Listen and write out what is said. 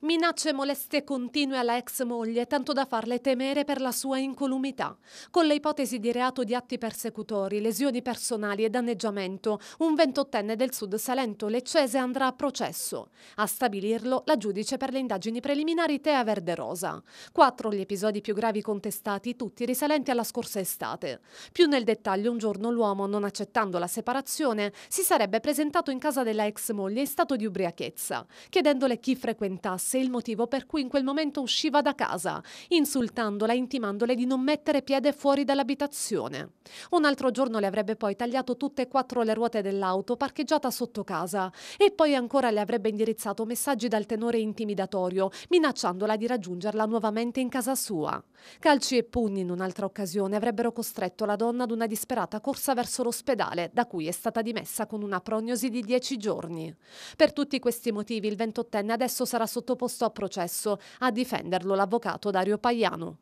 Minacce e moleste continue alla ex moglie, tanto da farle temere per la sua incolumità. Con le ipotesi di reato di atti persecutori, lesioni personali e danneggiamento, un ventottenne del sud Salento leccese andrà a processo. A stabilirlo la giudice per le indagini preliminari Tea Verderosa. Quattro gli episodi più gravi contestati, tutti risalenti alla scorsa estate. Più nel dettaglio, un giorno l'uomo, non accettando la separazione, si sarebbe presentato in casa della ex moglie in stato di ubriachezza, chiedendole chi frequentasse fosse il motivo per cui in quel momento usciva da casa, insultandola e intimandole di non mettere piede fuori dall'abitazione. Un altro giorno le avrebbe poi tagliato tutte e quattro le ruote dell'auto parcheggiata sotto casa e poi ancora le avrebbe indirizzato messaggi dal tenore intimidatorio, minacciandola di raggiungerla nuovamente in casa sua. Calci e pugni in un'altra occasione avrebbero costretto la donna ad una disperata corsa verso l'ospedale, da cui è stata dimessa con una prognosi di dieci giorni. Per tutti questi motivi il ventottenne adesso sarà sotto sottoposto a processo. A difenderlo l'avvocato Dario Pagliano.